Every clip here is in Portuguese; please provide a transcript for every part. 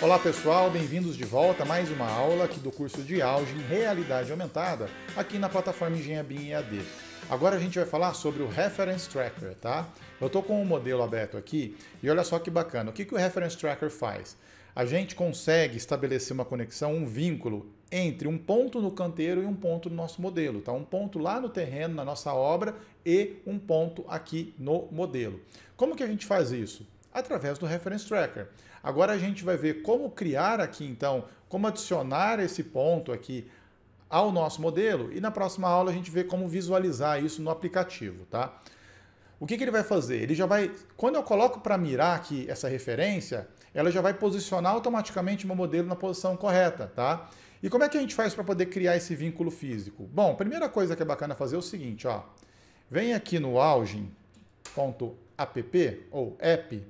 Olá pessoal, bem-vindos de volta a mais uma aula aqui do curso de auge em realidade aumentada aqui na plataforma Engenharia EAD. Agora a gente vai falar sobre o Reference Tracker, tá? Eu estou com o um modelo aberto aqui e olha só que bacana. O que, que o Reference Tracker faz? A gente consegue estabelecer uma conexão, um vínculo entre um ponto no canteiro e um ponto no nosso modelo, tá? Um ponto lá no terreno, na nossa obra, e um ponto aqui no modelo. Como que a gente faz isso? através do Reference Tracker. Agora a gente vai ver como criar aqui então, como adicionar esse ponto aqui ao nosso modelo e na próxima aula a gente vê como visualizar isso no aplicativo, tá? O que, que ele vai fazer? Ele já vai, quando eu coloco para mirar aqui essa referência, ela já vai posicionar automaticamente meu modelo na posição correta, tá? E como é que a gente faz para poder criar esse vínculo físico? Bom, primeira coisa que é bacana fazer é o seguinte, ó. Vem aqui no algin.app ou app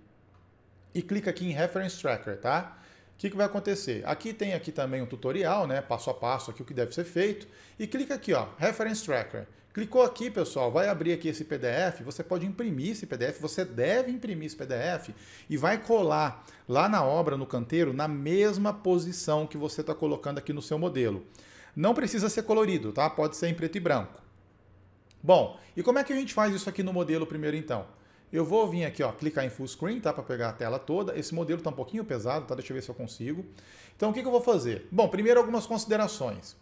e clica aqui em Reference Tracker, tá? O que, que vai acontecer? Aqui tem aqui também um tutorial, né? Passo a passo aqui o que deve ser feito. E clica aqui, ó, Reference Tracker. Clicou aqui, pessoal, vai abrir aqui esse PDF, você pode imprimir esse PDF, você deve imprimir esse PDF e vai colar lá na obra, no canteiro, na mesma posição que você está colocando aqui no seu modelo. Não precisa ser colorido, tá? Pode ser em preto e branco. Bom, e como é que a gente faz isso aqui no modelo primeiro então? Eu vou vir aqui, ó, clicar em full screen, tá? Para pegar a tela toda. Esse modelo está um pouquinho pesado, tá? Deixa eu ver se eu consigo. Então, o que, que eu vou fazer? Bom, primeiro algumas considerações.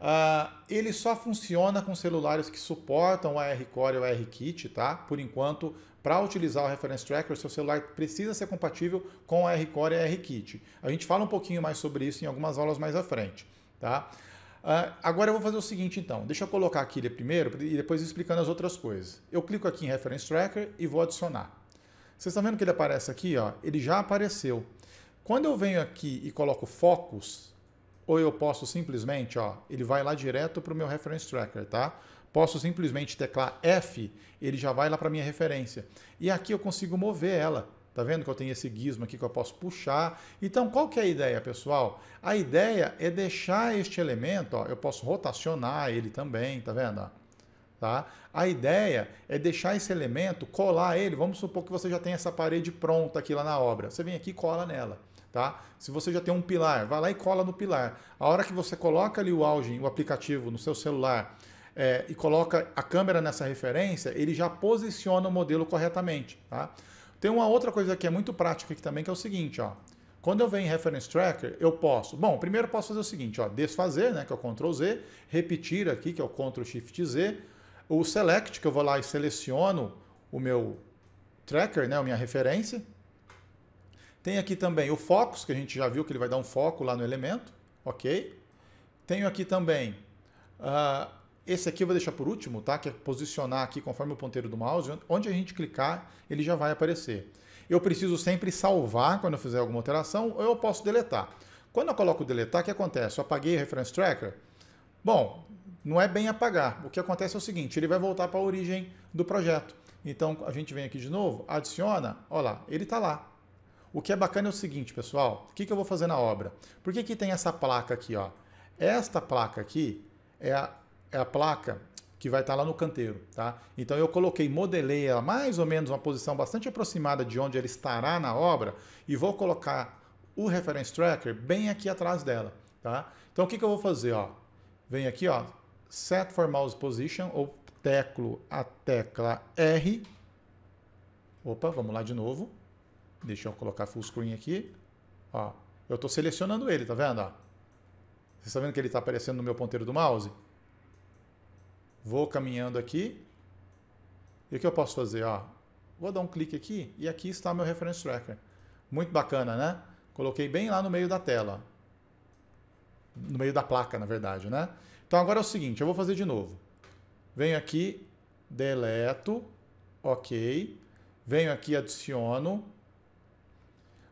Uh, ele só funciona com celulares que suportam o AR-Core e o AR-Kit, tá? Por enquanto, para utilizar o Reference Tracker, seu celular precisa ser compatível com o AR-Core e AR-Kit. A gente fala um pouquinho mais sobre isso em algumas aulas mais à frente, tá? Uh, agora eu vou fazer o seguinte então, deixa eu colocar aqui ele primeiro e depois explicando as outras coisas. Eu clico aqui em Reference Tracker e vou adicionar. Vocês estão vendo que ele aparece aqui? Ó, ele já apareceu. Quando eu venho aqui e coloco Focus, ou eu posso simplesmente, ó, ele vai lá direto para o meu Reference Tracker, tá? Posso simplesmente teclar F, ele já vai lá para minha referência. E aqui eu consigo mover ela. Tá vendo que eu tenho esse gizmo aqui que eu posso puxar. Então, qual que é a ideia, pessoal? A ideia é deixar este elemento, ó, eu posso rotacionar ele também, tá vendo? Tá? A ideia é deixar esse elemento, colar ele. Vamos supor que você já tem essa parede pronta aqui lá na obra. Você vem aqui e cola nela. Tá? Se você já tem um pilar, vai lá e cola no pilar. A hora que você coloca ali o Auge, o aplicativo no seu celular, é, e coloca a câmera nessa referência, ele já posiciona o modelo corretamente. Tá? Tem uma outra coisa que é muito prática aqui também, que é o seguinte, ó. Quando eu venho em Reference Tracker, eu posso... Bom, primeiro eu posso fazer o seguinte, ó, desfazer, né, que é o Ctrl Z, repetir aqui, que é o Ctrl Shift Z, o Select, que eu vou lá e seleciono o meu tracker, né, a minha referência. Tem aqui também o Focus, que a gente já viu que ele vai dar um foco lá no elemento, ok? Tenho aqui também uh, esse aqui eu vou deixar por último, tá? Que é posicionar aqui conforme o ponteiro do mouse. Onde a gente clicar, ele já vai aparecer. Eu preciso sempre salvar quando eu fizer alguma alteração ou eu posso deletar. Quando eu coloco deletar, o que acontece? Eu apaguei o reference tracker? Bom, não é bem apagar. O que acontece é o seguinte, ele vai voltar para a origem do projeto. Então a gente vem aqui de novo, adiciona, olha lá, ele está lá. O que é bacana é o seguinte, pessoal, o que, que eu vou fazer na obra? Por que, que tem essa placa aqui? Ó? Esta placa aqui é a é a placa que vai estar lá no canteiro, tá? Então eu coloquei, modelei ela mais ou menos uma posição bastante aproximada de onde ela estará na obra e vou colocar o reference tracker bem aqui atrás dela, tá? Então o que, que eu vou fazer, ó? Vem aqui, ó, set for mouse position ou teclo a tecla R. Opa, vamos lá de novo. Deixa eu colocar full screen aqui. Ó, eu estou selecionando ele, tá vendo? Ó? Vocês tá vendo que ele está aparecendo no meu ponteiro do mouse? Vou caminhando aqui. E o que eu posso fazer? Ó, vou dar um clique aqui e aqui está meu reference tracker. Muito bacana, né? Coloquei bem lá no meio da tela. No meio da placa, na verdade, né? Então agora é o seguinte, eu vou fazer de novo. Venho aqui, deleto, ok. Venho aqui, adiciono.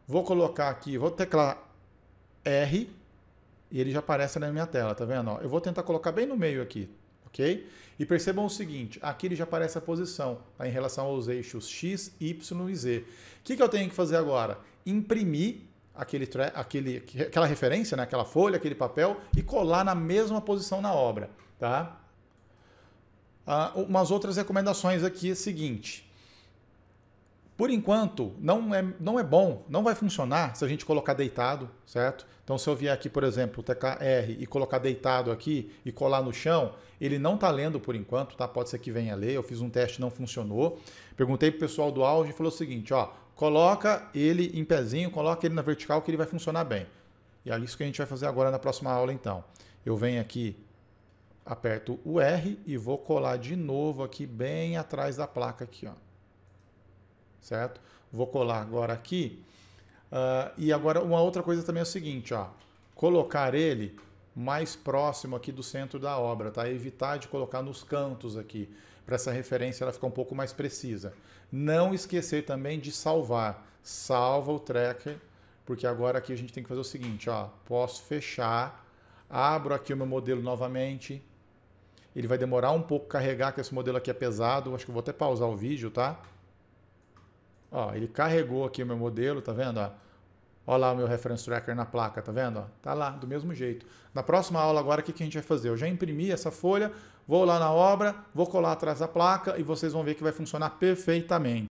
Vou colocar aqui, vou teclar R e ele já aparece na minha tela, tá vendo? Eu vou tentar colocar bem no meio aqui ok? E percebam o seguinte, aqui ele já aparece a posição tá? em relação aos eixos X, Y e Z. O que, que eu tenho que fazer agora? Imprimir aquele, aquele, aquela referência, né? aquela folha, aquele papel e colar na mesma posição na obra. Tá? Ah, umas outras recomendações aqui é seguinte. Por enquanto, não é, não é bom, não vai funcionar se a gente colocar deitado, certo? Então, se eu vier aqui, por exemplo, TKR e colocar deitado aqui e colar no chão, ele não está lendo por enquanto, tá? Pode ser que venha a ler. Eu fiz um teste, não funcionou. Perguntei pro pessoal do auge e falou o seguinte, ó, coloca ele em pezinho, coloca ele na vertical que ele vai funcionar bem. E é isso que a gente vai fazer agora na próxima aula, então. Eu venho aqui, aperto o R e vou colar de novo aqui bem atrás da placa aqui, ó certo? Vou colar agora aqui. Uh, e agora uma outra coisa também é o seguinte, ó, colocar ele mais próximo aqui do centro da obra, tá? Evitar de colocar nos cantos aqui, para essa referência ela ficar um pouco mais precisa. Não esquecer também de salvar. Salva o tracker, porque agora aqui a gente tem que fazer o seguinte, ó, posso fechar, abro aqui o meu modelo novamente, ele vai demorar um pouco carregar, que esse modelo aqui é pesado, acho que eu vou até pausar o vídeo, tá? Ó, ele carregou aqui o meu modelo, tá vendo? Ó, lá o meu reference tracker na placa, tá vendo? Ó, tá lá, do mesmo jeito. Na próxima aula agora, o que, que a gente vai fazer? Eu já imprimi essa folha, vou lá na obra, vou colar atrás da placa e vocês vão ver que vai funcionar perfeitamente.